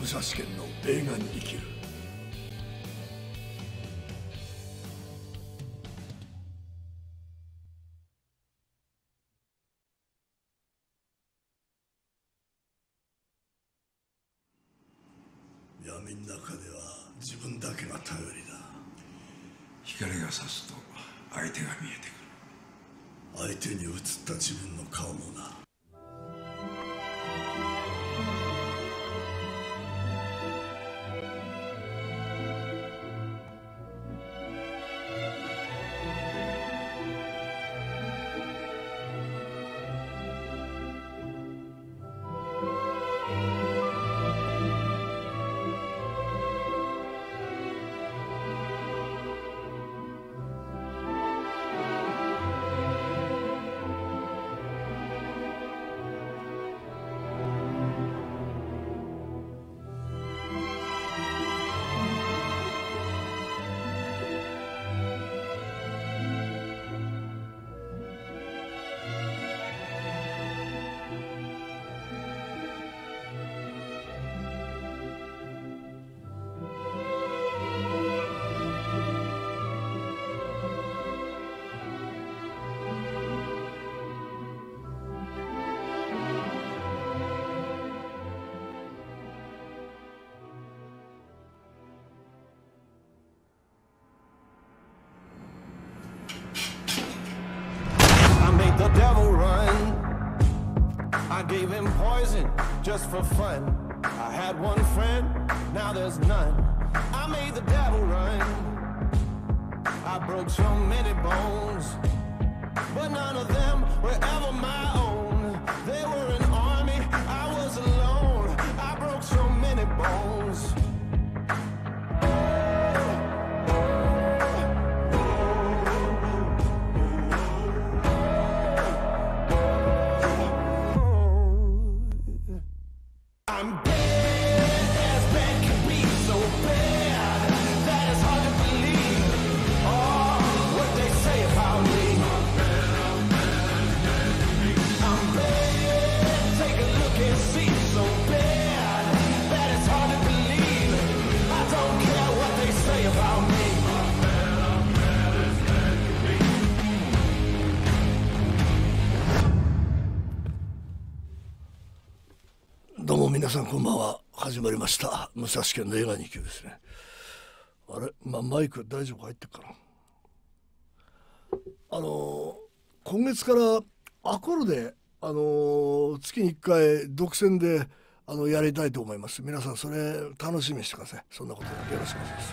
武蔵県の映画に生きる gave him poison just for fun. I had one friend, now there's none. I made the devil run. I broke so many bones, but none of them were ever my own. 皆さんこんばんは始まりました武蔵県の映画2級ですねあれ、まあ、マイク大丈夫入ってっかなあの今月からアコルであの月に1回独占であのやりたいと思います皆さんそれ楽しみにしてくださいそんなことよろしくお願いします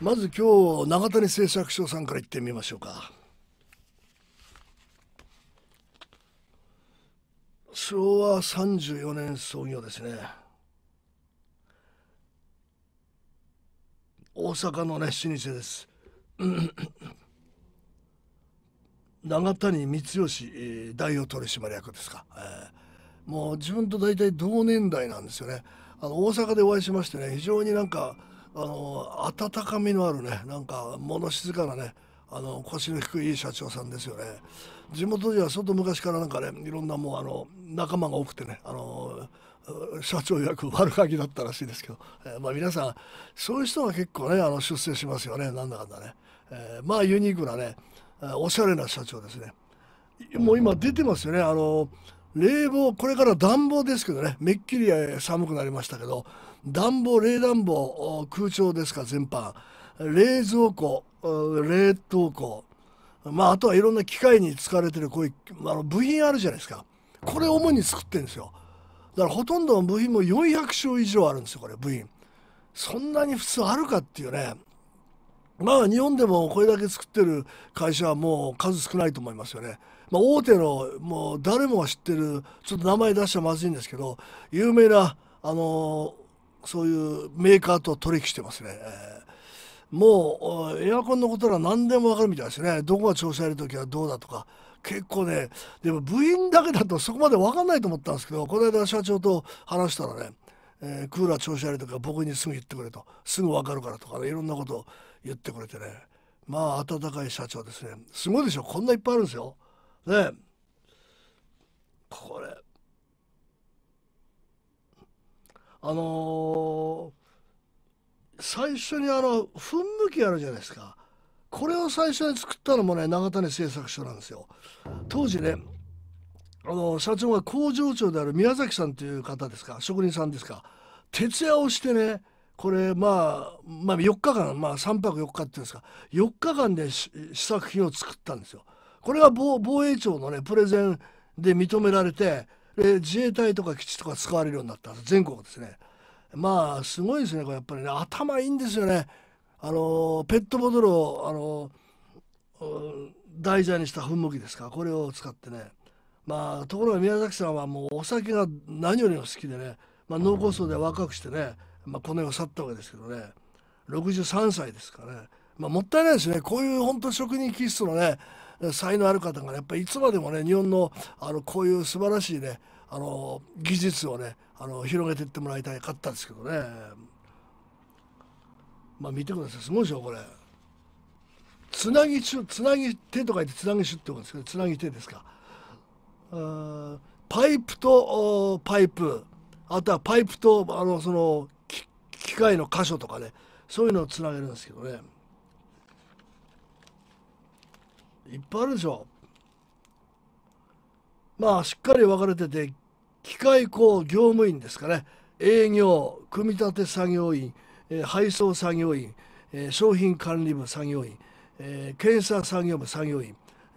まず今日永谷製作所さんから行ってみましょうか昭和34年創業ですね大阪のね老舗です 永谷光義代表取締役ですか、えー、もう自分と大体同年代なんですよねあの大阪でお会いしましてね非常になんかあの温かみのあるねなんか物静かなねあの腰の低い社長さんですよね地元では相当昔からなんかねいろんなもうあの仲間が多くてねあの社長役悪ガキだったらしいですけど、えー、まあ皆さんそういう人が結構ねあの出世しますよねなんだかんだね、えー、まあユニークなねおしゃれな社長ですねもう今出てますよねあの冷房これから暖房ですけどねめっきり寒くなりましたけど暖房冷暖房空調ですか全般冷蔵庫冷凍庫、まあ、あとはいろんな機械に使われてるこういうあの部品あるじゃないですかこれ主に作ってるんですよだからほとんどの部品も400種以上あるんですよこれ部品そんなに普通あるかっていうねまあ日本でもこれだけ作ってる会社はもう数少ないと思いますよね。まあ、大手のもう誰もが知ってるちょっと名前出しちゃまずいんですけど有名なあのそういうメーカーと取引してますね。えーもうエアコンのことなら何でも分かるみたいですねどこが調子悪い時はどうだとか結構ねでも部員だけだとそこまで分かんないと思ったんですけどこの間社長と話したらね、えー、クーラー調子悪いとか、僕にすぐ言ってくれとすぐ分かるからとかねいろんなことを言ってくれてねまあ温かい社長ですねすごいでしょこんないっぱいあるんですよ。ねこれあのー最初にあの噴霧器あるじゃないですかこれを最初に作ったのもね長谷製作所なんですよ当時ねあの社長が工場長である宮崎さんという方ですか職人さんですか徹夜をしてねこれまあ、まあ、4日間、まあ、3泊4日っていうんですか4日間で試作品を作ったんですよ。これが防衛庁のねプレゼンで認められて自衛隊とか基地とか使われるようになった全国ですね。まあすごいですねこれやっぱりね頭いいんですよねあのペットボトルをあの題材にした噴霧器ですかこれを使ってねまあところが宮崎さんはもうお酒が何よりも好きでね、まあ、脳梗塞で若くしてね、まあ、この世を去ったわけですけどね63歳ですかね、まあ、もったいないですねこういう本当職人気質のね才能ある方が、ね、やっぱりいつまでもね日本のあのこういう素晴らしいねあの技術をねあの広げていってもらいたかったですけどねまあ見てくださいすごいでしょこれつなぎ手つなぎ手と書いてつなぎ手って言うんですけどつなぎ手ですかパイプとパイプあとはパイプとあのその機械の箇所とかねそういうのをつなげるんですけどねいっぱいあるでしょまあしっかり分かれてて機械工業務員ですかね営業組み立て作業員、え配送作業員、え商品管理部作業員、え検査作業部作業員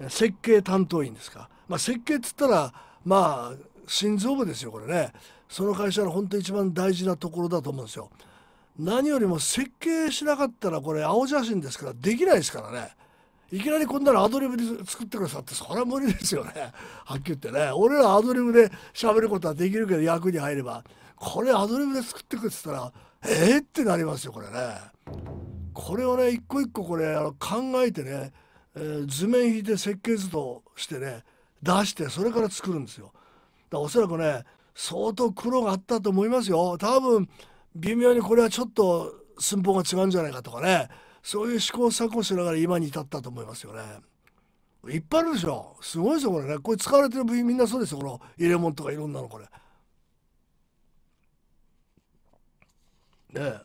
設計担当員ですか、まあ、設計っつったらまあ心臓部ですよこれねその会社の本当一番大事なところだと思うんですよ何よりも設計しなかったらこれ青写真ですからできないですからねいきなりこんなのアドリブで作ってくださってそれは無理ですよね はっきり言ってね俺らアドリブで喋ることはできるけど役に入ればこれアドリブで作ってくって言ったらえー、ってなりますよこれね。これをね一個一個これあの考えてね、えー、図面引いて設計図としてね出してそれから作るんですよ。だかおそらくね相当苦労があったと思いますよ。多分微妙にこれはちょっと寸法が違うんじゃないかとかねそういう試行錯誤しながら今に至ったと思いますよね。いっぱいあるでしょすごいですよこれねこれ使われてる部品みんなそうですよこの入れ物とかいろんなのこれ。ね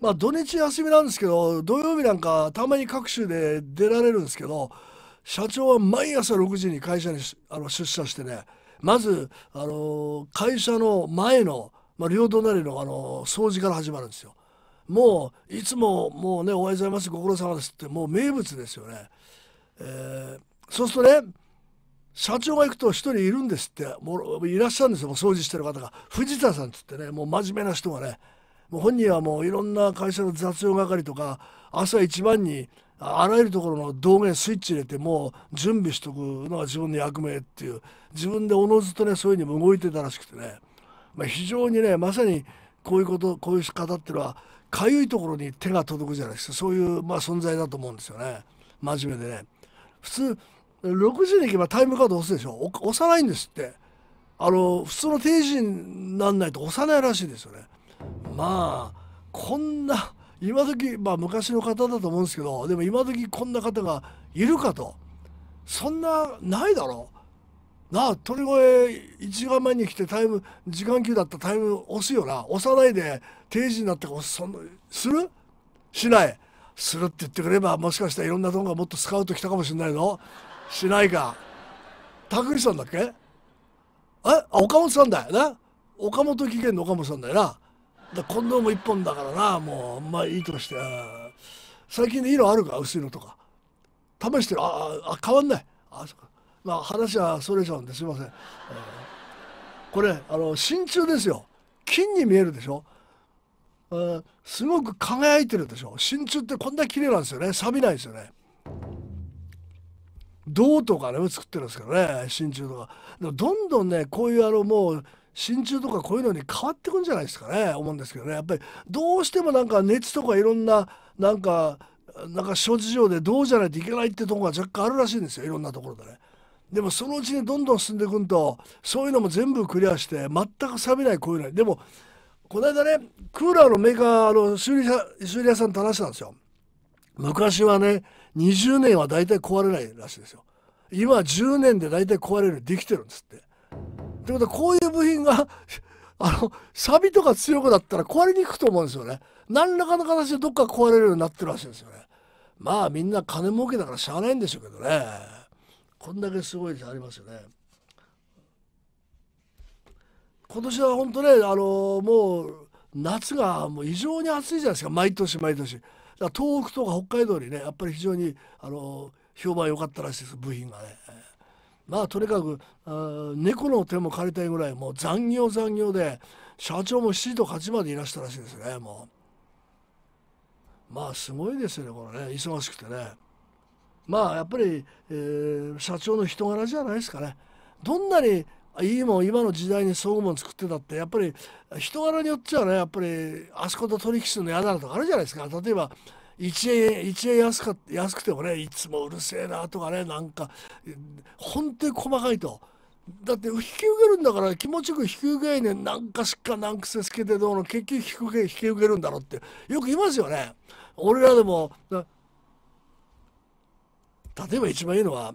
まあ土日休みなんですけど土曜日なんかたまに各種で出られるんですけど社長は毎朝6時に会社にあの出社してねまず、あの会社の前の、まあ、両隣の、あの掃除から始まるんですよ。もういつももうねおはようございますご苦労様ですってもう名物ですよね、えー、そうするとね社長が行くと一人いるんですってもういらっしゃるんですよ掃除してる方が藤田さんっつってねもう真面目な人がねもう本人はもういろんな会社の雑用係とか朝一番にあらゆるところの道源スイッチ入れてもう準備しとくのが自分の役目っていう自分でおのずとねそういうふうに動いてたらしくてね、まあ、非常にねまさにこういうことこういう方っていうのはかゆいところに手が届くじゃないですかそういう、まあ、存在だと思うんですよね真面目でね普通6時に行けばタイムカード押すでしょ押さないんですってあの普通の定時になんないと押さないらしいですよねまあこんな今時まあ昔の方だと思うんですけどでも今時こんな方がいるかとそんなないだろうなあ鳥越一時間前に来てタイム時間給だったタイム押すよな押さないで定時になったかすそんするしないするって言ってくればもしかしたらいろんな動画もっとスカウト来たかもしれないのしないか拓司さんだっけえあ岡本さんだよな岡本技研の岡本さんだよなだ近藤も一本だからなもうあんまいいとして最近で色あるか薄いのとか試してるああ変わんないあそっかまあ、話はそれちゃうんですいません、えー、これあの真鍮ですよ金に見えるでしょ、えー、すごく輝いてるでしょ真鍮ってこんな綺麗なんですよね錆びないですよね銅とかね作ってるんですけどね真鍮とかでもどんどんねこういうあのもう真鍮とかこういうのに変わってくんじゃないですかね思うんですけどねやっぱりどうしてもなんか熱とかいろんななんかなんか諸事情でどうじゃないといけないってとこが若干あるらしいんですよいろんなところでね。でもそのうちにどんどん進んでいくんとそういうのも全部クリアして全く錆びないこういうのでもこの間ねクーラーのメーカーの修理修理屋さんと話したんですよ昔はね20年は大体壊れないらしいですよ今10年で大体壊れるできてるんですってってことはこういう部品があの錆とか強くなったら壊れにくくと思うんですよね何らかの形でどっか壊れるようになってるらしいんですよねまあみんな金儲けだからしゃあないんでしょうけどねこんだけすごいありますよね。今年は本当ねあのもう夏がもう異常に暑いじゃないですか毎年毎年。だ東北とか北海道にねやっぱり非常にあの評判良かったらしいです部品がね。まあとにかく猫の手も借りたいぐらいもう残業残業で社長も7時と8時までいらしたらしいですねもう。まあすごいですよねこれね忙しくてね。まあやっぱり、えー、社長の人柄じゃないですかねどんなにいいもん今の時代に総合も作ってたってやっぱり人柄によっちゃねやっぱりあそこと取引するの嫌だなとかあるじゃないですか例えば1円 ,1 円安か安くてもねいつもうるせえなとかねなんか本当に細かいと。だって引き受けるんだから気持ちよく引き受けねなんかしっか何癖つけてどうの結局引き受け引き受けるんだろうってよく言いますよね。俺らでも例えば一番いいのは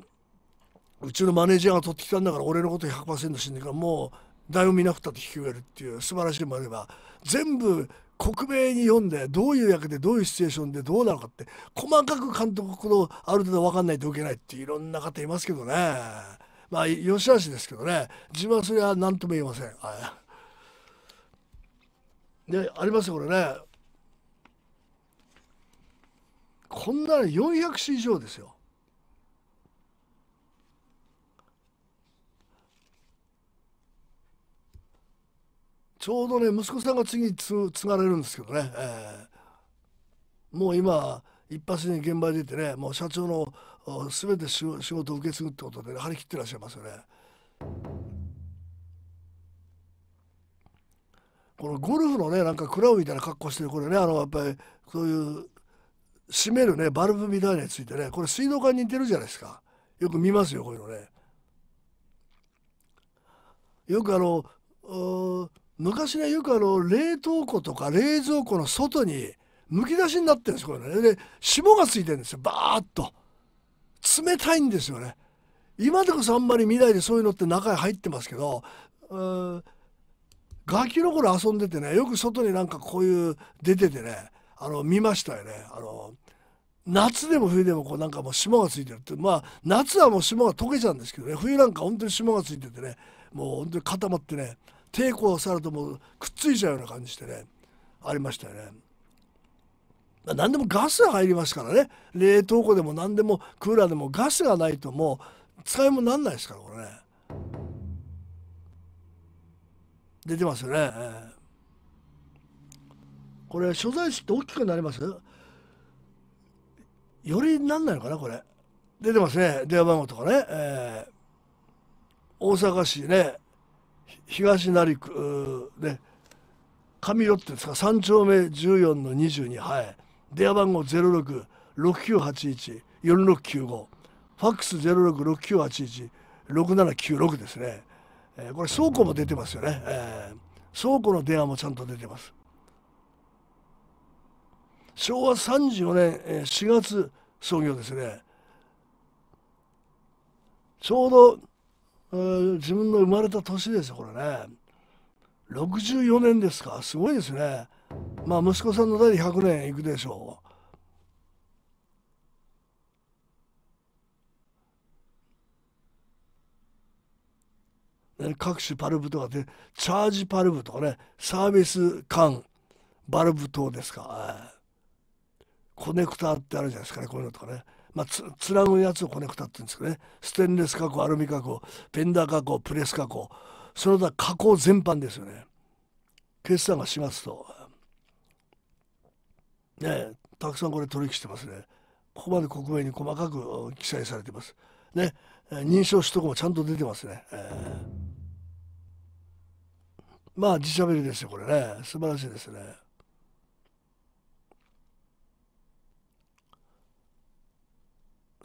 うちのマネージャーが取ってきたんだから俺のこと100%死んでからもう台を見なくたって引き受けるっていう素晴らしいのもあれば全部克明に読んでどういう役でどういうシチュエーションでどうなのかって細かく監督ことある程度分かんないといけないっていろんな方いますけどねまあよしあしですけどね自分はそれは何とも言えません。でありますよこれねこんなの400種以上ですよ。ちょうどね息子さんが次に継がれるんですけどね、えー、もう今一発に現場に出てねもう社長の全て仕事を受け継ぐってことで、ね、張り切ってらっしゃいますよね。このゴルフのねなんかクラウみたいな格好してるこれねあのやっぱりそういう閉めるねバルブみたいなやついてねこれ水道管に似てるじゃないですかよく見ますよこういうのね。よくあの昔ねよくあの冷凍庫とか冷蔵庫の外にむき出しになってるんですこれねで霜がついてるんですよバーッと冷たいんですよね今でこそあんまり見ないでそういうのって中へ入ってますけどうんガキの頃遊んでてねよく外になんかこういう出ててねあの見ましたよねあの夏でも冬でもこうなんかもう霜がついてるってまあ夏はもう霜が溶けちゃうんですけどね冬なんか本当に霜がついててねもう本当に固まってね抵抗されるともうくっついちゃうような感じしてねありましたよね。何でもガスが入りますからね冷凍庫でも何でもクーラーでもガスがないともう使いもなんないですからこれね出てますよね、これ所在地って大きくなりますよりなんないのかなこれ出てますね電話番号とかね、えー、大阪市ね東成区で上ロうんですか3丁目14の22はい電話番号0669814695ファックス0669816796ですね、えー、これ倉庫も出てますよね、えー、倉庫の電話もちゃんと出てます昭和34年、えー、4月創業ですねちょうど自分の生まれた年ですよこれね64年ですかすごいですねまあ息子さんの代で100年いくでしょう各種パルブとかでチャージパルブとかねサービス管バルブ等ですかコネクターってあるじゃないですかねこういうのとかねまあ、つらむやつをコネクタって言うんですけどねステンレス加工アルミ加工ペンダー加工プレス加工その他加工全般ですよね決算が4月とねたくさんこれ取引してますねここまで国名に細かく記載されてますね認証取得もちゃんと出てますね、えー、まあ自社ビルですよこれね素晴らしいですね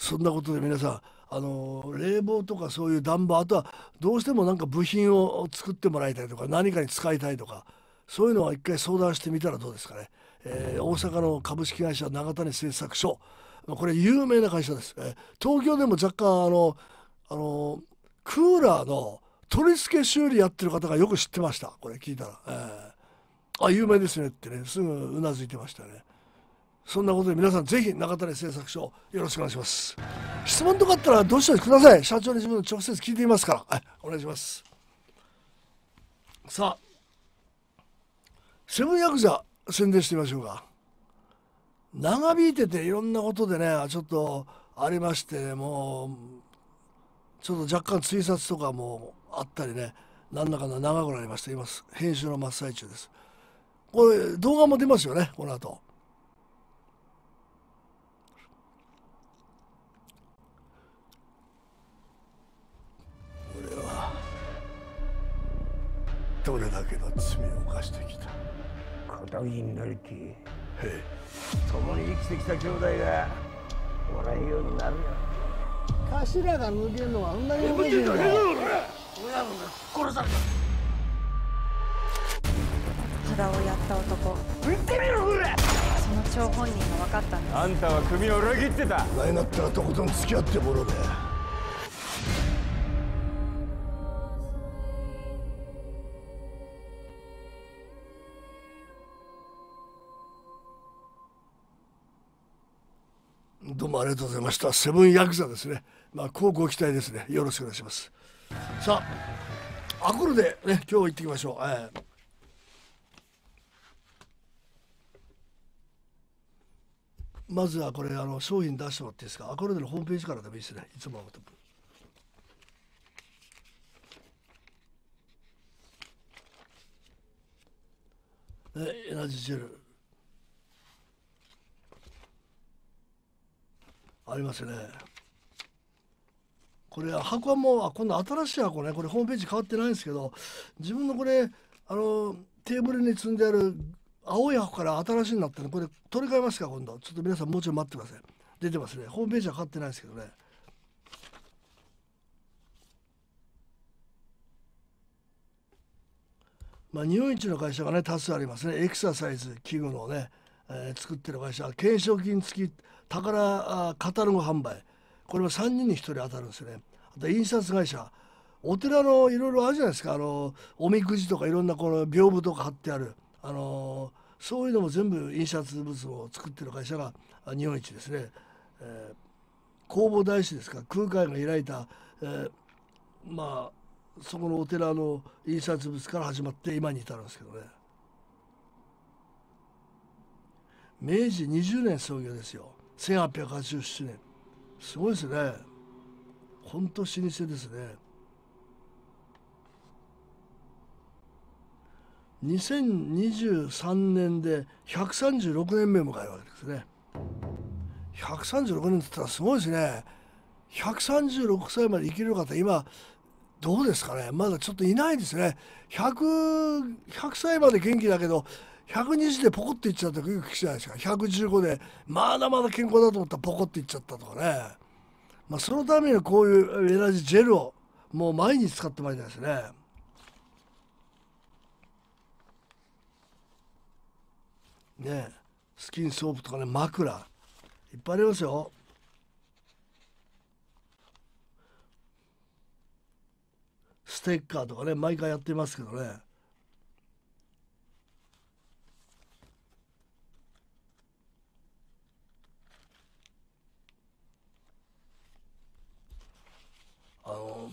そんなことで皆さんあの冷房とかそういう暖房あとはどうしてもなんか部品を作ってもらいたいとか何かに使いたいとかそういうのは一回相談してみたらどうですかね、えー、大阪の株式会社永谷製作所これ有名な会社です、えー、東京でも若干あのあのクーラーの取り付け修理やってる方がよく知ってましたこれ聞いたら、えー、あ有名ですねってねすぐうなずいてましたね。そんなことで皆さんぜひ中谷製作所よろしくお願いします質問とかあったらどうしてください社長に自分の直接聞いていますからはいお願いしますさあセブンヤクザ宣伝してみましょうか長引いてていろんなことでねちょっとありまして、ね、もうちょっと若干追殺とかもあったりね何らかの長くなりまして今編集の真っ最中ですこれ動画も出ますよねこの後どれだけの罪を犯してきた片桐になりきへえ共に生きてきた兄弟がおらんようになるよ頭が脱げるのはあんなに無理だよ親分が殺された肌をやった男撃ってみろほらその張本人が分かったんですあんたは首を裏切ってた来なったらとことん付き合ってもろうねもありがとうございました。セブンヤクザですね。まあ、こうご期待ですね。よろしくお願いします。さあ、アコルでね、今日行ってきましょう。えーまずはこれあの商品出してもらっていいですかアコルデのホームページからでもいいですねいつもえエナジージェルありますねこれ箱はもう今度新しい箱ねこれホームページ変わってないんですけど自分のこれあのテーブルに積んである青い箱から新しいになったのこれ取り替えますか今度ちょっと皆さんもうちょい待ってください出てますねホームページは変わってないですけどねまあ、日本一の会社がね多数ありますねエクササイズ器具のね、えー、作ってる会社懸賞金付き宝カタログ販売これは3人に1人当たるんですよねあと印刷会社お寺のいろいろあるじゃないですかあのおみくじとかいろんなこの屏風とか貼ってあるあのそういうのも全部印刷物を作ってる会社が日本一ですね、えー、工房大師ですか空海が開いた、えー、まあそこのお寺の印刷物から始まって今に至るんですけどね明治20年創業ですよ1887年すごいですねほんと老舗ですね2023年で136年目迎えるわけですね136年ってったらすごいですね136歳まで生きれる方今どうですかねまだちょっといないですね 100, 100歳まで元気だけど120でポコっていっちゃったとよく聞くじゃないですか115でまだまだ健康だと思ったらポコっていっちゃったとかね、まあ、そのためにこういうエナジージェルをもう毎日使ってまいりたいですねねスキンソープとかね枕いっぱいありますよステッカーとかね毎回やってますけどねあの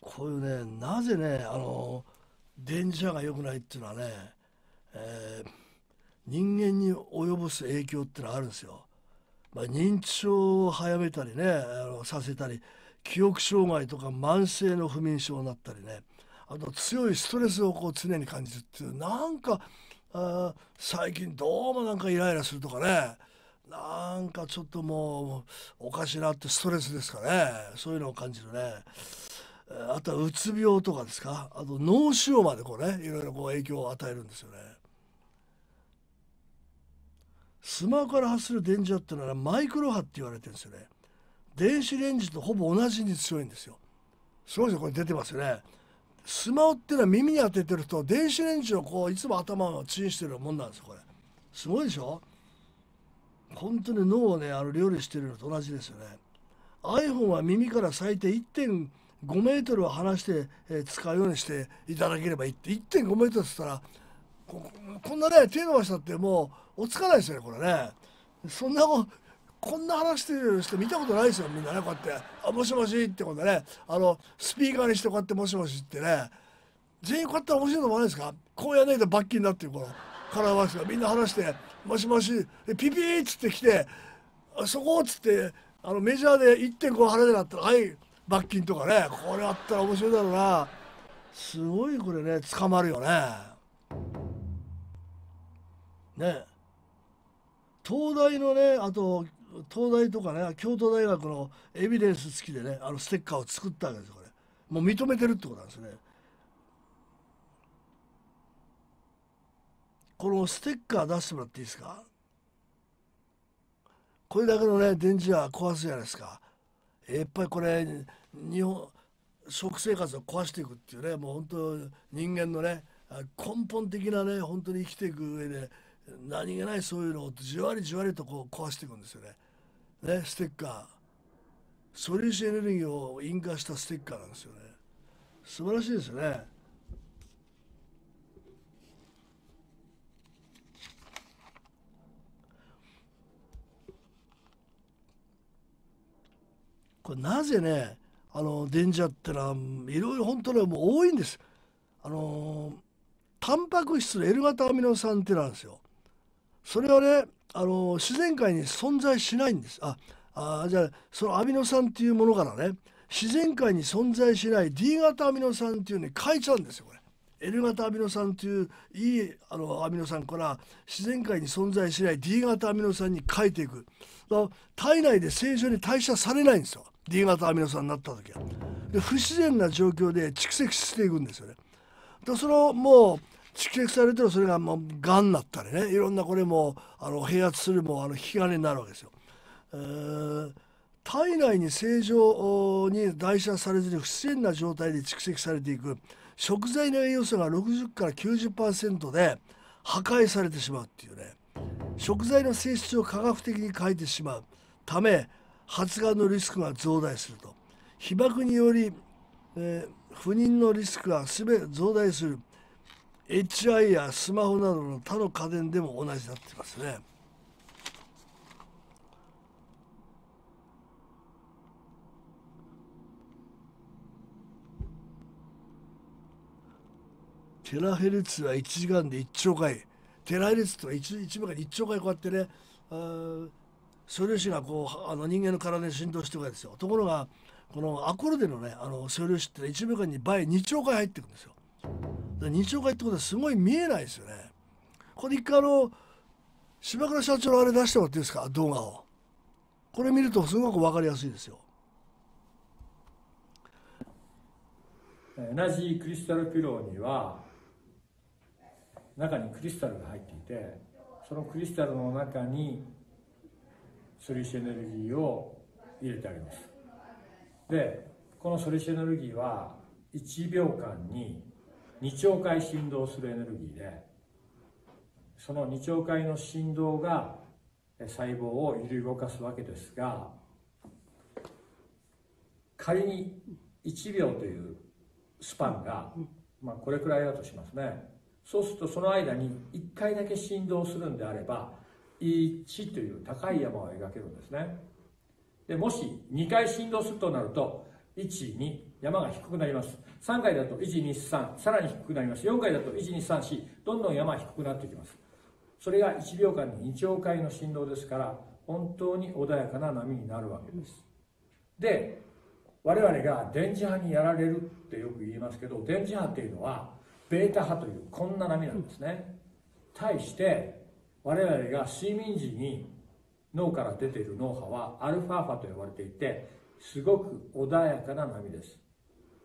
こういうねなぜねあの電磁波が良くないっていうのはね、えー、人間に及ぼす影響ってのはあるんですよ。まあ、認知症を早めたりねあのさせたり記憶障害とか慢性の不眠症になったりねあと強いストレスをこう常に感じるっていうなんかあ最近どうもなんかイライラするとかねなんかちょっともうおかしなってストレスですかねそういうのを感じるねあとはうつ病とかですかあと脳腫瘍までこうねいろいろこう影響を与えるんですよねスマホから発する電磁波っていうのはマイクロ波って言われてるんですよね電子レンジとほぼ同じに強いんですよすごいですよこれ出てますよねスマホっていうのは耳に当ててると電子レンジをこういつも頭をチンしてるもんなんですよこれすごいでしょ本当に脳をねあの料理してるのと同じですよね iPhone は耳から最低1.5メートルは離して、え使うようにしていただければいいって1.5メートルっつったらここんなね手伸ばしたってもう落ち着かないですよねこれねそんなここんな話してる人見たことないですよみんなねこうやって「あもしもし」ってことでねあのスピーカーにしてこうやって「もしもし」ってね全員こうやって面白いと思わないですかこうやらないと罰金だっていうこの体ですがみんな話してもしもし」ピピーっつって来て「そこ」っつってあのメジャーで1.5払えなったら「はい罰金」とかねこれあったら面白いだろうなすごいこれね捕まるよね。ね東大のねあと東大とかね京都大学のエビデンス付きでねあのステッカーを作ったわけですこれもう認めてるってことなんですね。このステッカー出してもらっていいですかこれだけのね電磁は壊すじゃないですかやっぱりこれ日本食生活を壊していくっていうねもう本当人間のね根本的なね本当に生きていく上で何気ないそういうのをじわりじわりとこう壊していくんですよね。ねステッカー素粒子エネルギーを引火したステッカーなんですよね。素晴らしいですよね。これなぜねあの電ンジってのはいろいろ本当にもう多いんです。あのタンパク質の L 型アミノ酸ってなんですよ。それはねあの自然界に存在しないんです。ああじゃあそのアミノ酸っていうものからね自然界に存在しない D 型アミノ酸っていうのに変えちゃうんですよこれ。L 型アミノ酸といういいあのアミノ酸から自然界に存在しない D 型アミノ酸に変えていく体内で正常に代謝されないんですよ D 型アミノ酸になった時はで不自然な状況で蓄積していくんですよね。でそのもう蓄積されてるそれがもうがんになったりねいろんなこれもあの併発するもあの引き金になるわけですよ。えー、体内に正常に代謝されずに不自然な状態で蓄積されていく食材の栄養素が60から90%で破壊されてしまうっていうね食材の性質を科学的に変えてしまうため発がんのリスクが増大すると被爆により、えー、不妊のリスクがすべ増大する HI やスマホなどの他の家電でも同じになってますね。テラヘルツは1時間で1兆回テラヘルツとは 1, 1秒間で1兆回こうやってね素粒子がこうあの人間の体に浸透してるわけですよところがこのアコルデのねあの素粒子って1秒間に倍2兆回入ってくんですよ2兆回ってことはすごい見えないですよねこれ一回あの芝倉社長のあれ出してもらっていいですか動画をこれ見るとすごく分かりやすいですよ同じクリスタルピローには中にクリスタルが入っていてそのクリスタルの中に素粒子エネルギーを入れてありますでこの素粒子エネルギーは1秒間に2兆回振動するエネルギーでその2兆回の振動が細胞を揺り動かすわけですが仮に1秒というスパンが、まあ、これくらいだとしますねそうするとその間に1回だけ振動するんであれば一という高い山を描けるんですねでもし2回振動するとなると12山が低くなります3回だと123さらに低くなります4回だと1234どんどん山が低くなってきますそれが1秒間に2兆回の振動ですから本当に穏やかな波になるわけですで我々が電磁波にやられるってよく言いますけど電磁波っていうのはベータ波というこんな波なんですね対して我々が睡眠時に脳から出ている脳波はアルファ波と呼ばれていてすごく穏やかな波です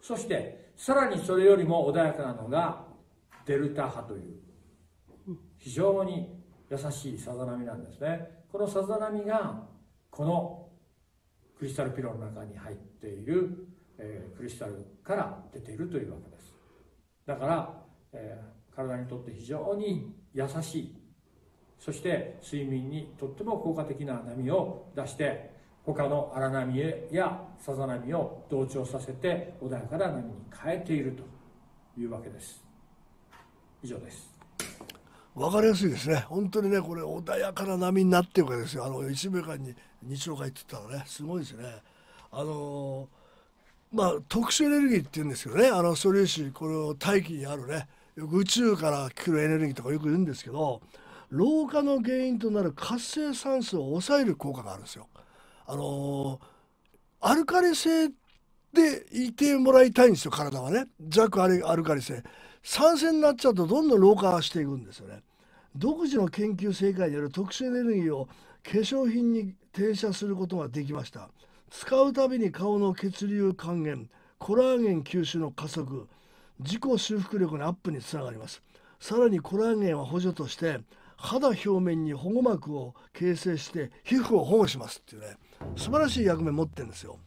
そしてさらにそれよりも穏やかなのがデルタ波という非常に優しいさざ波なんですねこのさざ波がこのクリスタルピロの中に入っている、えー、クリスタルから出ているというわけですだから、えー、体にとって非常に優しいそして睡眠にとっても効果的な波を出して他の荒波やさざ波を同調させて穏やかな波に変えているというわけです以上です分かりやすいですね本当にねこれ穏やかな波になっていくわけですよあの一名間に日曜会って言ったらねすごいですねあのまあ特殊エネルギーって言うんですけどねあの素粒子これを大気にあるねよく宇宙から来るエネルギーとかよく言うんですけど老化の原因となる活性酸素を抑える効果があるんですよ。あのー、アルカリ性でいてもらいたいんですよ体はね弱アルカリ性酸性になっちゃうとどんどん老化していくんですよね独自の研究成果による特殊エネルギーを化粧品に転写することができました使うたびに顔の血流還元コラーゲン吸収の加速自己修復力のアップにつながりますさらにコラーゲンは補助として肌表面に保護膜を形成して皮膚を保護しますっていうね素晴らしい役目持ってるんですよ。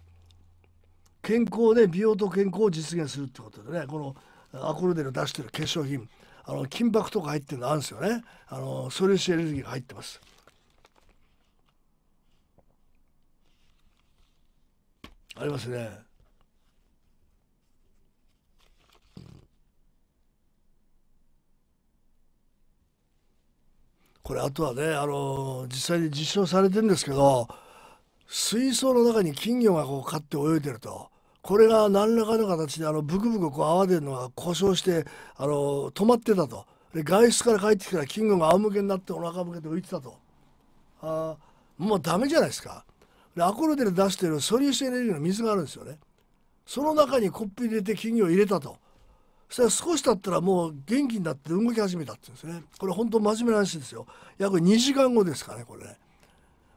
健康で美容と健康を実現するってことでねこのアコルデル出してる化粧品あの金箔とか入ってるのあるんですよねあの素粒子エネルギーが入ってます。ありますね。これあとはねあの実際に実証されてるんですけど水槽の中に金魚がこう飼って泳いでると。これが何らかの形であのブクブクこう泡出るのが故障してあの止まってたとで外出から帰ってきたら金魚が仰向けになってお腹向けて浮いてたとあもうダメじゃないですかでアコルデで出してる素粒子エネルギーの水があるんですよねその中にコップ入れて金魚を入れたとそしたら少し経ったらもう元気になって動き始めたって言うんですねこれ本当真面目な話ですよ約2時間後ですかねこれね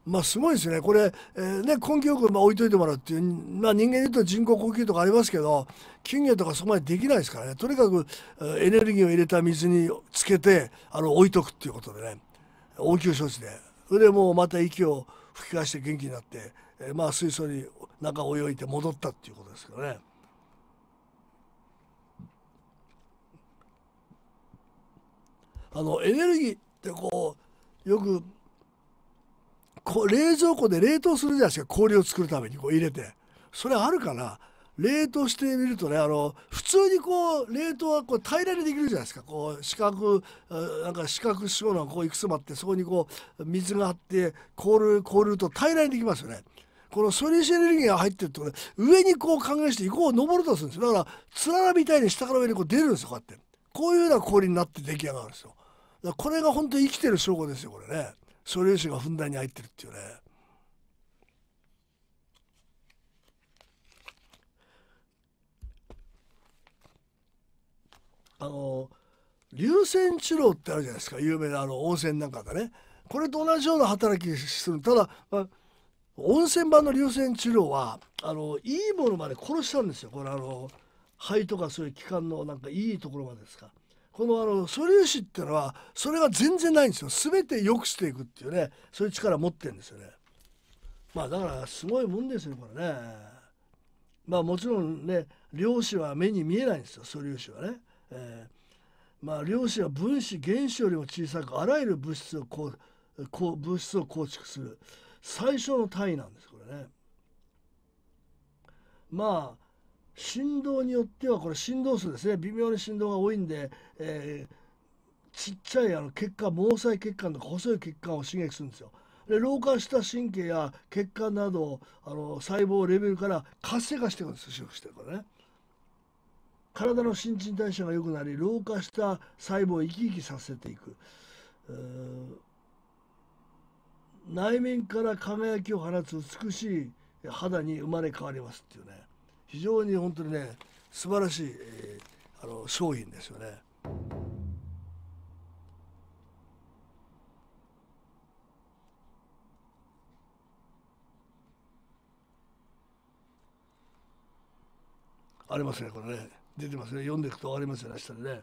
まあすごいですねこれ、えー、ね根気よくまあ置いといてもらうっていう、まあ、人間で言うと人工呼吸とかありますけど金魚とかそこまでできないですからねとにかくエネルギーを入れた水につけてあの置いとくっていうことでね応急処置でそれでもうまた息を吹き返して元気になって、えー、まあ水槽に中泳いで戻ったっていうことですけどね。あのエネルギーってこうよくこ冷蔵庫で冷凍するじゃないですか氷を作るためにこう入れてそれあるかな冷凍してみるとねあの普通にこう冷凍はこう平らにできるじゃないですかこう四角なんか四角四方のこういくつもあってそこにこう水があって凍る凍ると平らにできますよね。このソリシエネルギーが入ってるってことで上にこう還元してこう登ろうとするんですよだからつららみたいに下から上にこう出るんですよこうやってこういうような氷になって出来上がるんですよこれが本当に生きてる証拠ですよこれね素粒子がふんだんに入ってるっていうね。あの硫泉治療ってあるじゃないですか有名なあの温泉なんかがねこれと同じような働きするただ、まあ、温泉版の硫泉治療はあのいいものまで殺したんですよこれあの肺とかそういう器官のなんかいいところまでですかこのあの素粒子っていうのはそれが全然ないんですよ全て良くしていくっていうねそういう力を持ってるんですよねまあだからすごいもんですよこれねまあもちろんね量子は目に見えないんですよ素粒子はね、えー、まあ量子は分子原子よりも小さくあらゆる物質をこうこう物質を構築する最小の単位なんですこれねまあ振動によってはこれ振動数ですね微妙に振動が多いんで、えー、ちっちゃいあの血管毛細血管とか細い血管を刺激するんですよ。で老化した神経や血管などあの細胞レベルから活性化していくんです修復してるからね。体の新陳代謝が良くなり老化した細胞を生き生きさせていく。内面から輝きを放つ美しい肌に生まれ変わりますっていうね。非常に本当にね素晴らしい、えー、あの商品ですよね。ありますねこれね出てますね読んでいくとありますよね下でね。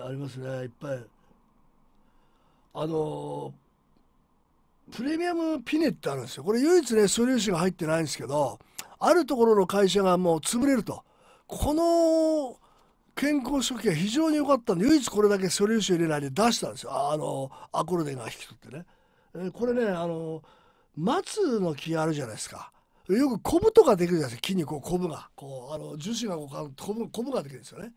ありますねいっぱいあのプレミアムピネってあるんですよこれ唯一ね素粒子が入ってないんですけどあるところの会社がもう潰れるとこの健康食器が非常に良かったんで唯一これだけ素粒子入れないで出したんですよあのアコルデンが引き取ってね、えー、これねあの松の木あるじゃないですかよくコブとかできるじゃないですか木にこうコブがこうあの樹脂がこうコブコブができるんですよね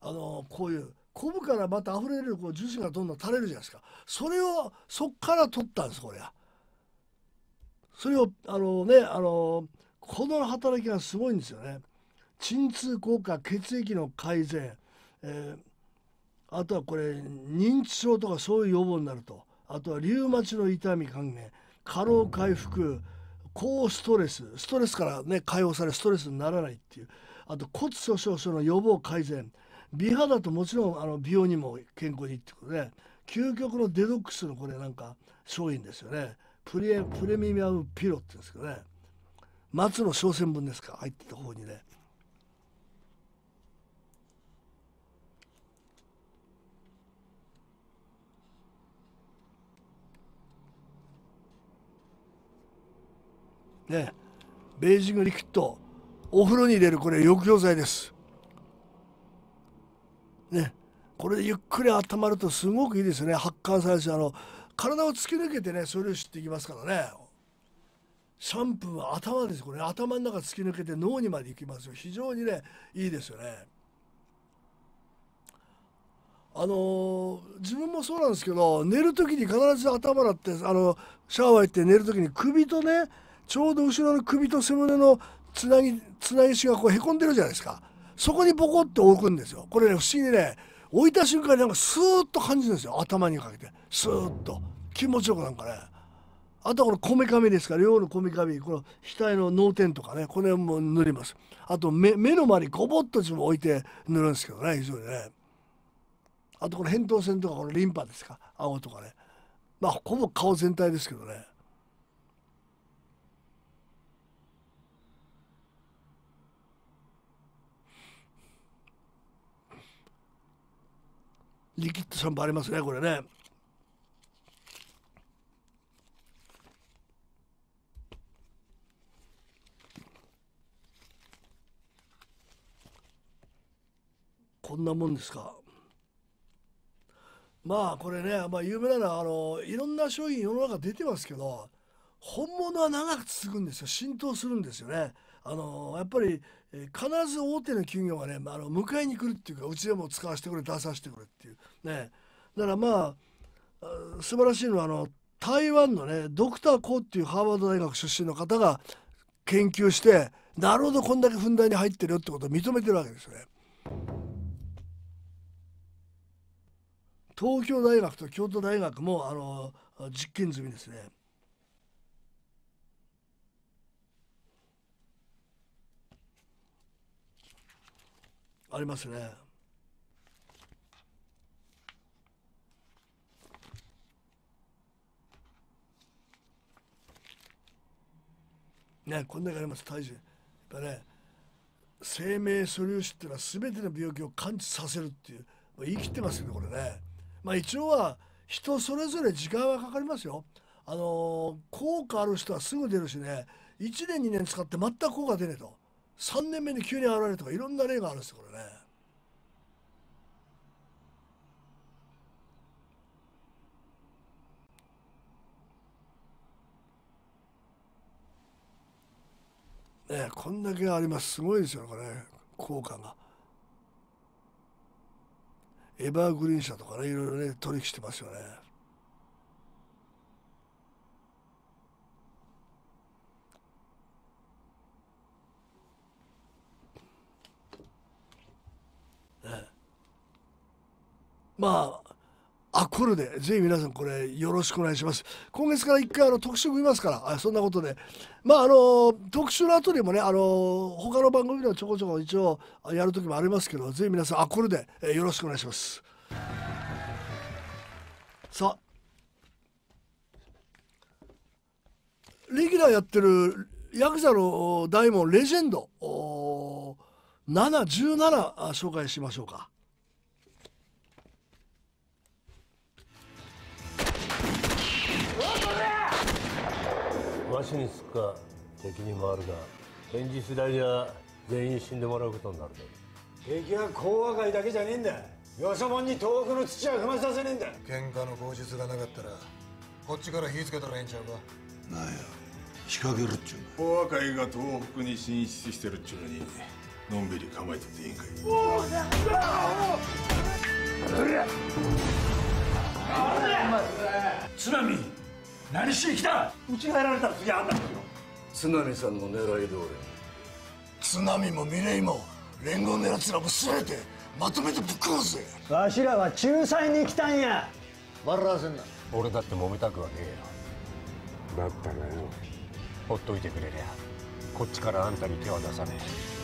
あのこういう昆布からまた溢れるこう樹脂がどんどん垂れるじゃないですかそれをそっから取ったんですこれは。それをあのねあのこの働きがすごいんですよね。鎮痛効果血液の改善、えー、あとはこれ認知症とかそういう予防になるとあとはリウマチの痛み還元過労回復高ストレスストレスからね解放されストレスにならないっていうあと骨粗しょう症の予防改善美肌ともちろんあの美容にも健康にいいってことで、究極のデトックスのこれなんか商品ですよねプレプレミアムピロって言うんですけどね松の商船分ですか入ってた方にねねベージングリキッドお風呂に入れるこれ浴場剤ですこれゆっくり温まるとすごくいいですね発汗されしあの体を突き抜けてねそれを知っていきますからねシャンプーは頭ですこれ、頭の中突き抜けて脳にまで行きますよ非常にねいいですよねあの自分もそうなんですけど寝る時に必ず頭だってあのシャワー行って寝る時に首とねちょうど後ろの首と背骨のつなぎつなぎしがこうへこんでるじゃないですかそこにボコって置くんですよこれね不思議ね置いた瞬間になんかスーッと感じるんですよ頭にかけてスーッと気持ちよくなんかねあとはこのこめかみですから量のこめかみこの額の脳天とかねこの辺も塗りますあと目目の周りゴボッと自分置いて塗るんですけどね非常にねあとこの扁桃腺とかこのリンパですか青とかねまあほぼ顔全体ですけどねリキッドシャンパありますねこれねこんなもんですかまあこれね、まあ、有名なのはあのいろんな商品世の中出てますけど本物は長く続くんですよ浸透するんですよね。あのやっぱり必ず大手の企業がね、あの、の迎えに来るっていうかうちでも使わせてくれ出させてくれっていうねだからまあ素晴らしいのはあの台湾のねドクター・コーっていうハーバード大学出身の方が研究してなるほどこんだけふんだんに入ってるよってことを認めてるわけですよね。東京大学と京都大学もあの実験済みですね。ありますね。ね、こんだけあります体重やっぱね生命素粒子っていうのは全ての病気を感知させるっていう、まあ、言い切ってますよどこれねまあ一応は人それぞれ時間はかかりますよあのー、効果ある人はすぐ出るしね1年2年使って全く効果出ねえと3年目に急に現れるとかいろんな例があるんですよこれね。ねこんだけありますすごいですよこれ、ね、効果が。エバーグリーン社とかねいろいろね取引してますよね。まあアコルでぜひ皆さんこれよろしくお願いします今月から一回あの特集組みますからあそんなことでまああの特集の後にもねあの他の番組ではちょこちょこ一応やる時もありますけどぜひ皆さんアコルでよろしくお願いしますさあレギュラーやってるヤクザの大門レジェンドお717紹介しましょうか。しにつくか敵に回るが返事次第じゃ全員死んでもらうことになるぞ敵は講和会だけじゃねえんだよそ者に東北の土は踏まさせねえんだ喧嘩の口実がなかったらこっちから火つけたらええんちゃうかなんや仕掛けるっちゅうの講和会が東北に進出してるっちゅうのにのんびり構えてていいんかいおおおおおおおおおお何しに来たうちがやられたら次あんたですよ津波さんの狙い通り津波も峰井も連合のやつらもすてまとめてぶっ殺すぜわしらは仲裁に来たんや笑わせんな俺だって揉めたくはねえよだったらよほっといてくれりゃこっちからあんたに手は出さねえ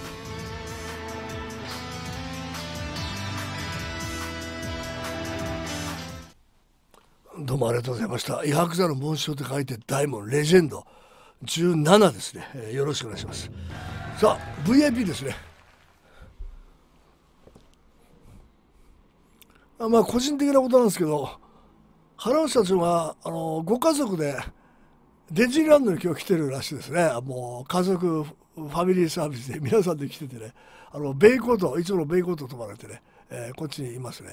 どうもありがとうございました。医学座の紋章と書いて大門レジェンド17ですね、えー、よろしくお願いします。さあ、VIP ですね。あまあ、個人的なことなんですけど、原内社長があのご家族でディズニーランドに今日来てるらしいですね。もう家族ファミリーサービスで皆さんで来ててね、あのベイコート、いつものベイコート泊まれてね、えー、こっちにいますね。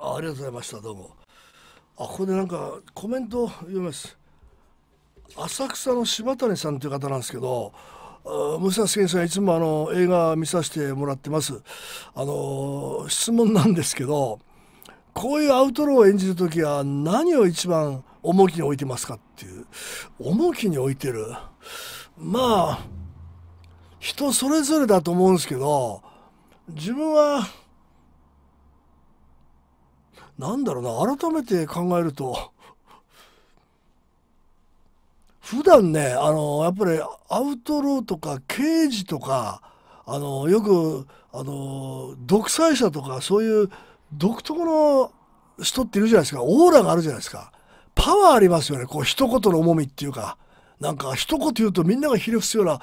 あありがとうございましたどうもあここでなんかコメント読みます浅草の柴谷さんという方なんですけど武蔵健さんいつもあの映画見させてもらってますあの質問なんですけどこういうアウトローを演じる時は何を一番重きに置いてますかっていう重きに置いてるまあ人それぞれだと思うんですけど自分はなんだろうな改めて考えると普段ねあのやっぱりアウトローとか刑事とかあのよくあの独裁者とかそういう独特の人っているじゃないですかオーラがあるじゃないですかパワーありますよねこう一言の重みっていうかなんか一言言うとみんながひれ伏すような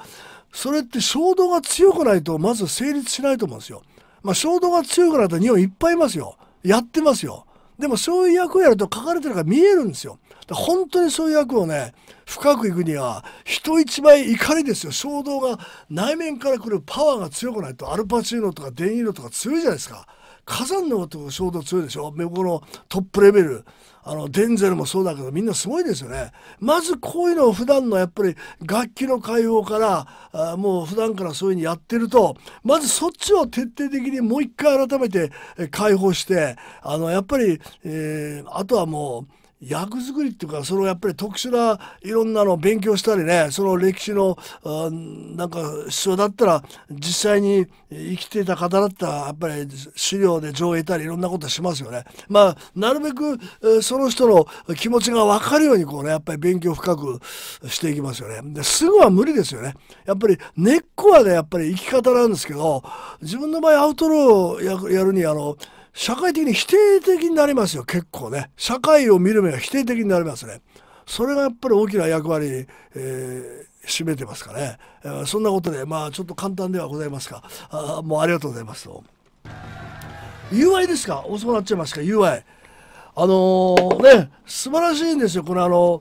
それって衝動が強くないとまず成立しないと思うんですよ。まあ、衝動が強くなった日本いっぱいいますよ。やってますよ。でもそういう役をやると書かれてるから見えるんですよ。本当にそういう役をね深くいくには人一倍怒りですよ衝動が内面からくるパワーが強くないとアルパチーノとかデニーノとか強いじゃないですか火山の音衝動強いでしょこのトップレベルあのデンゼルもそうだけどみんなすごいですよね。まずこういうのを普段のやっぱり楽器の解放からあもう普段からそういうふうにやってるとまずそっちを徹底的にもう一回改めて解放してあのやっぱり、えー、あとはもう役作りっていうかそのやっぱり特殊ないろんなの勉強したりねその歴史のなんか必要だったら実際に生きてた方だったらやっぱり資料で上映たりいろんなことしますよね。まあなるべくその人の気持ちが分かるようにこうねやっぱり勉強深くしていきますよね。ですぐは無理ですよね。やっぱり根っこはねやっぱり生き方なんですけど自分の場合アウトローやるにあの社会的に否定的になりますよ結構ね社会を見る目が否定的になりますねそれがやっぱり大きな役割に、えー、占めてますかね、えー、そんなことでまあちょっと簡単ではございますがあもうありがとうございますと UI ですか遅くなっちゃいますか UI あのー、ね素晴らしいんですよこのあの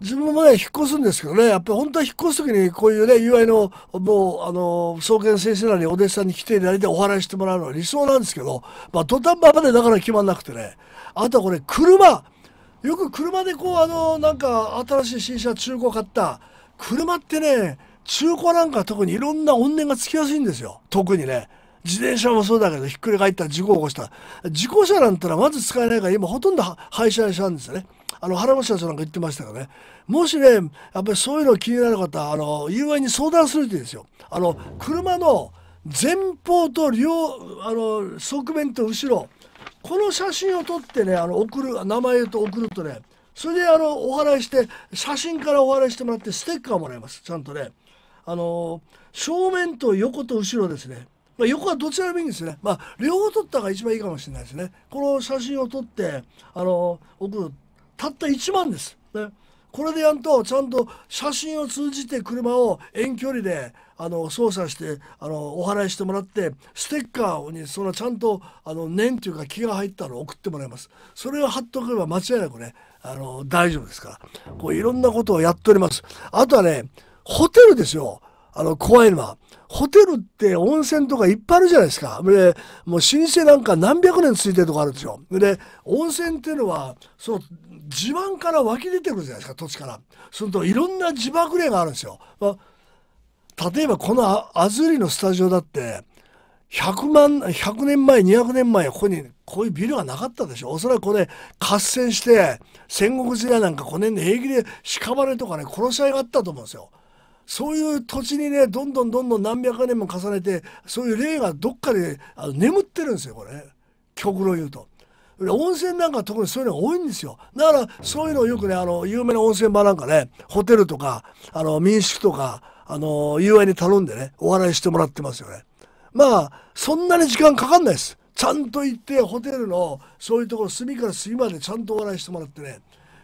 自分もね、引っ越すんですけどね、やっぱり本当は引っ越す時にこういうね、UI の、もう、あの、創建先生なりお弟子さんに来ていただいてお話してもらうのは理想なんですけど、まあ、土壇場までだから決まんなくてね、あとはこれ、車、よく車でこう、あの、なんか、新しい新車、中古買った、車ってね、中古なんか特にいろんな怨念がつきやすいんですよ、特にね。自転車もそうだけど、ひっくり返った、事故を起こした。事故車なんてのはまず使えないから、今ほとんど廃車にしたんですよね。あの原口社長なんか言ってましたがねもしねやっぱりそういうの気になる方あの友愛に相談するといいですよ。あの車の前方と両あの側面と後ろこの写真を撮ってねあの送る名前と送るとねそれであのお払いして写真からお払いしてもらってステッカーもらいますちゃんとねあの正面と横と後ろですね、まあ、横はどちらでもいいんですねまあ両方撮った方が一番いいかもしれないですねこの写真を撮ってあの送るたった1万です。ね、これでやんとちゃんと写真を通じて車を遠距離であの操作してあのお払いしてもらってステッカーにそのちゃんとあの年というか気が入ったのを送ってもらいますそれを貼っとけば間違いなくねあの大丈夫ですからこういろんなことをやっておりますあとはねホテルですよあの怖いのはホテルって温泉とかいっぱいあるじゃないですか。で、もう老舗なんか何百年ついてるとこあるんですよ。で、温泉っていうのは、その地盤から湧き出てくるじゃないですか土地からするといろんな地ま霊れがあるんですよ、まあ、例えばこのアズリのスタジオだって100万100年前200年前ここにこういうビルがなかったでしょおそらくこれ合戦して戦国時代なんかこの辺で平気で屍とかね殺し合いがあったと思うんですよ。そういう土地にねどんどんどんどん何百年も重ねてそういう霊がどっかで眠ってるんですよこれ極論言うと。温泉なんか特にそういうのが多いんですよだからそういうのをよくねあの有名な温泉場なんかねホテルとかあの民宿とかあの友愛に頼んでねお笑いしてもらってますよねまあそんなに時間かかんないですちゃんと行ってホテルのそういうところ隅から隅までちゃんとお笑いしてもらってね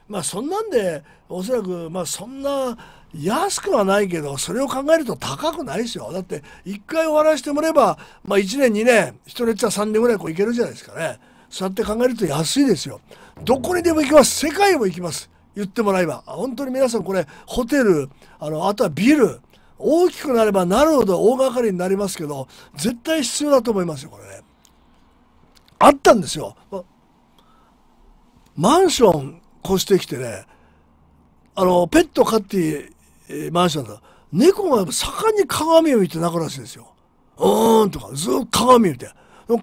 まあそんなんでおそらくまあそんな安くはないけどそれを考えると高くないですよだって1回お笑いしてもらえば、まあ、1年2年1っちゃ3年ぐらいこういけるじゃないですかねそうやって考えると安いですよどこにでも行きます世界も行きます言ってもらえば本当に皆さんこれホテルあのあとはビル大きくなればなるほど大掛かりになりますけど絶対必要だと思いますよこれねあったんですよマンション越してきてねあのペット飼ってマンションだ猫が盛んに鏡を見て泣くらしいですようーんとかずっと鏡見て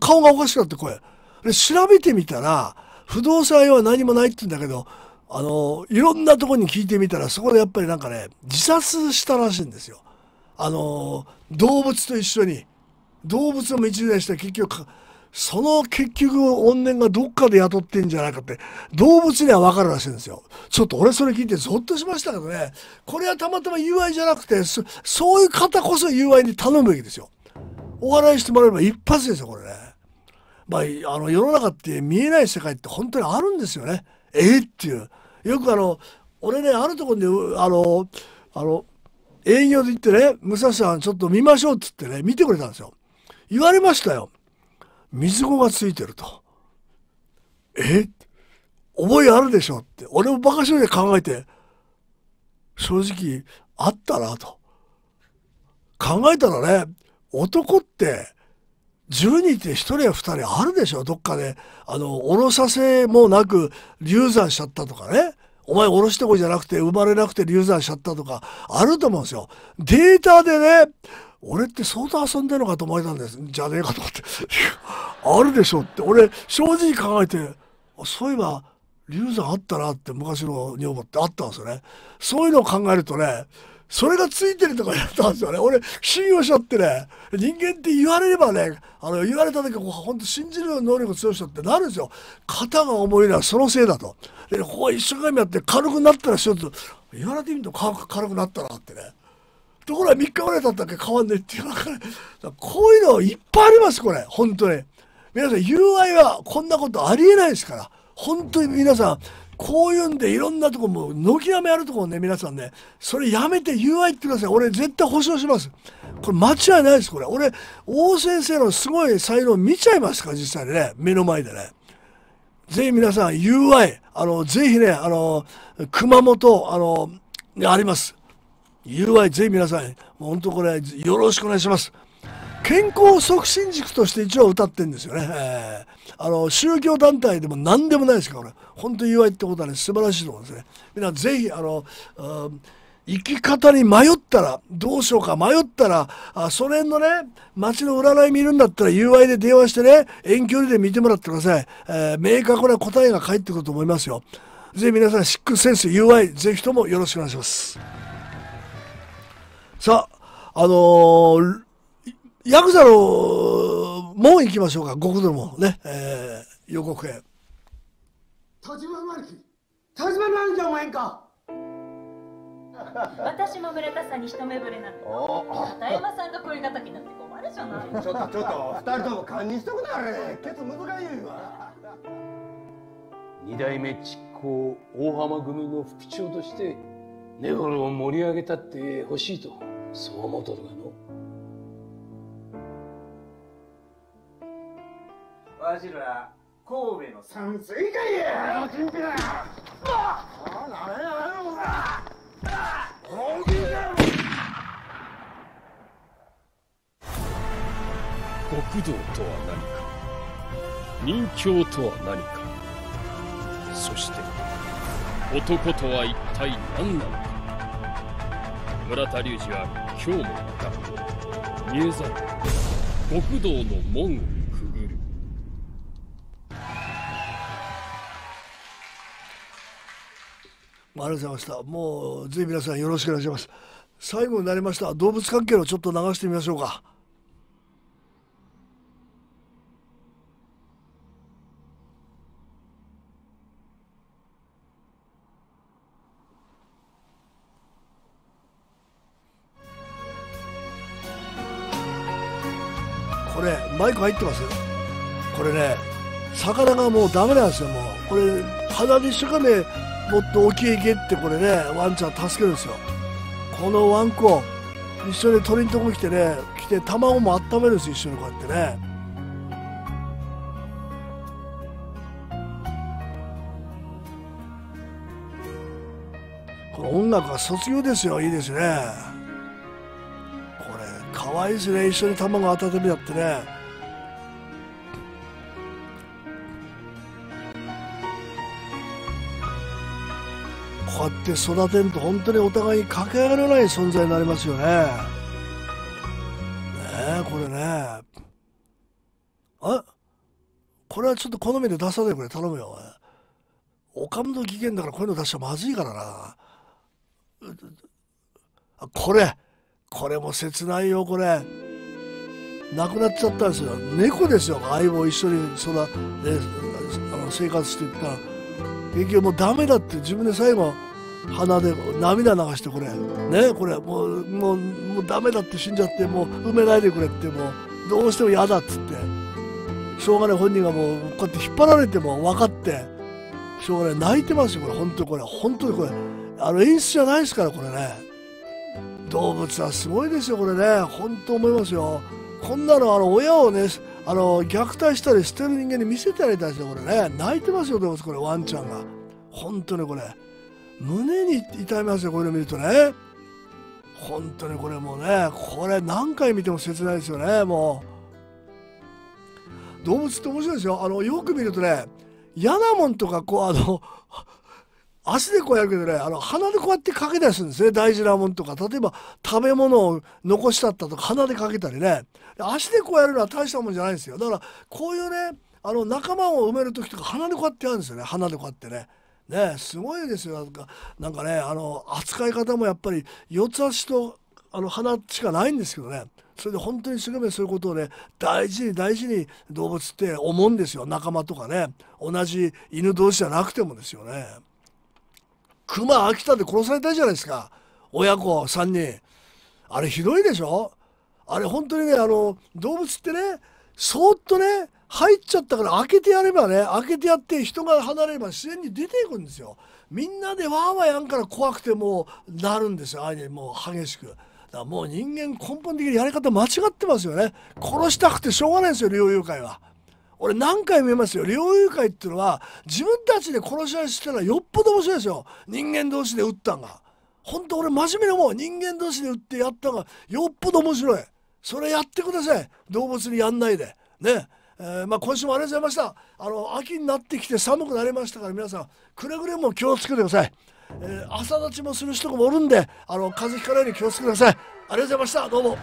顔がおかしくなって声で調べてみたら不動産屋は何もないって言うんだけどあのいろんなとこに聞いてみたらそこでやっぱりなんかね自殺したらしいんですよ。あの動物と一緒に動物を道出して結局その結局怨念がどっかで雇ってんじゃないかって動物には分かるらしいんですよ。ちょっと俺それ聞いてゾッとしましたけどねこれはたまたま友愛じゃなくてそういう方こそ友愛に頼むべきですよ。お笑いしてもらえば一発ですよこれね。まあ、あの世の中って見えない世界って本当にあるんですよね。えー、っていうよくあの俺ねあるところであのあの営業で行ってね「武蔵さんちょっと見ましょう」っつってね見てくれたんですよ。言われましたよ。水子がついてると。え覚えあるでしょって俺もバカ正で考えて正直あったなと。考えたらね男って10人って1人や2人あるでしょどっかで、あの、おろさせもなく流産しちゃったとかね。お前おろしてこいじゃなくて生まれなくて流産しちゃったとかあると思うんですよ。データでね、俺って相当遊んでるのかと思われたんです。じゃねえかと思って。あるでしょって。俺、正直考えて、そういえば流産あったなって昔の女房ってあったんですよね。そういうのを考えるとね、それがついてるとかやったんですよね。俺、信用しちゃってね、人間って言われればね、あの、言われた時、こ本当信じる能力強い人ってなるんですよ。肩が重いのはそのせいだと。で、ここ一生懸命やって軽くなったらしようと、言われてみると軽くなったなってね。ところが3日ぐらい経ったっけ変わんねえって言わ中で、こういうのいっぱいあります、これ。本当に。皆さん、友愛はこんなことありえないですから。本当に皆さん、こういうんでいろんなとこも軒並みあるとこね皆さんねそれやめて UI ってください俺絶対保証しますこれ間違いないですこれ俺王先生のすごい才能見ちゃいますから実際にね目の前でねぜひ皆さん UI あのぜひねあの熊本あのあります UI ぜひ皆さん本当これよろしくお願いします健康促進軸として一応歌ってるんですよね、えーあの、宗教団体でも何でもないですから、本当に祝いってことはね、素晴らしいと思うんですね。皆ぜひ、あの、生き方に迷ったら、どうしようか迷ったら、あそれのね、街の占い見るんだったら、UI で電話してね、遠距離で見てもらってください。えー、明確な答えが返ってくると思いますよ。ぜひ皆さん、シックスセンス、UI、ぜひともよろしくお願いします。さあ、あのー、ヤクザのもう行きましょうか極度もね、えー、予告編田島マルキ田島マルじゃお前んか 私も村田さんに一目惚れなんて片山さんが恋敵なんて困るじゃないちょっとちょっと二人とも堪忍しとくなあれケツ難しいわ二代目執行大浜組の副長として根頃を盛り上げたってほしいとそう思うとるがわしら神戸の山水会やあ極道とは何か人侠とは何かそして男とは一体何なのか村田隆二は今日もまたざる極道の門をありがとうございましたもうぜひ皆さんよろしくお願いします最後になりました動物関係をちょっと流してみましょうかこれマイク入ってますこれね魚がもうダメなんですよもうこれ肌で一生懸命もっと沖へ行けってこれねワンちゃん助けるんですよこのワンコ一緒に鳥のとこ来てね来て卵も温めるんです一緒にこうやってねこの音楽は卒業ですよいいですねこれかわいいですね一緒に卵温めたってねあって育てんと本当にお互いにかけがれない存在になりますよね。ねえ、これね。あこれはちょっと好みで出さないでくれ頼むよ。おかむの技研だからこういうの出しちゃまずいからな。あこれこれも切ないよ、これ。亡くなっちゃったんですよ。猫ですよ、相棒一緒に育、ね、あの生活していったら。結局もうダメだって自分で最後鼻で涙流してこれねこれもうもうもうダメだって死んじゃってもう埋めないでくれってもうどうしても嫌だっつってしょうがない本人がもうこうやって引っ張られても分かってしょうがない泣いてますよこれ本当これ本当にこれあの演出じゃないですからこれね動物はすごいですよこれね本当思いますよこんなのあの親をねあの虐待したり捨てる人間に見せてやりたいですよこれね泣いてますよ動物これワンちゃんが本当にこれ。胸に痛みますよこれを見るとね本当にこれもうねこれ何回見ても切ないですよねもう動物って面白いですよあのよく見るとね嫌なもんとかこうあの足でこうやるけどねあの鼻でこうやってかけたりするんですね大事なもんとか例えば食べ物を残したったとか鼻でかけたりね足でこうやるのは大したもんじゃないんですよだからこういうねあの仲間を埋める時とか鼻でこうやってやるんですよね鼻でこうやってねねすごいですよなんかなんかねあの扱い方もやっぱり四つ足とあの鼻しかないんですけどねそれで本当に一生懸命そういうことをね大事に大事に動物って思うんですよ仲間とかね同じ犬同士じゃなくてもですよね熊秋田で殺されたじゃないですか親子3人あれひどいでしょあれ本当にねあの動物ってねそっとね入っちゃったから開けてやればね開けてやって人が離れれば自然に出ていくんですよみんなでわーわーやんから怖くてもうなるんですよああいうもう激しくだからもう人間根本的にやり方間違ってますよね殺したくてしょうがないですよ猟友会は俺何回も言いますよ猟友会っていうのは自分たちで殺し合いしてたらよっぽど面白いですよ人間同士で撃ったんが本当俺真面目に思う人間同士で撃ってやったんがよっぽど面白いそれやってください動物にやんないでねえー、まあ、今週もありがとうございましたあの秋になってきて寒くなりましたから皆さんくれぐれも気をつけてください、えー、朝立ちもする人もおるんであの風邪ひかないように気をつけてくださいありがとうございましたどうも。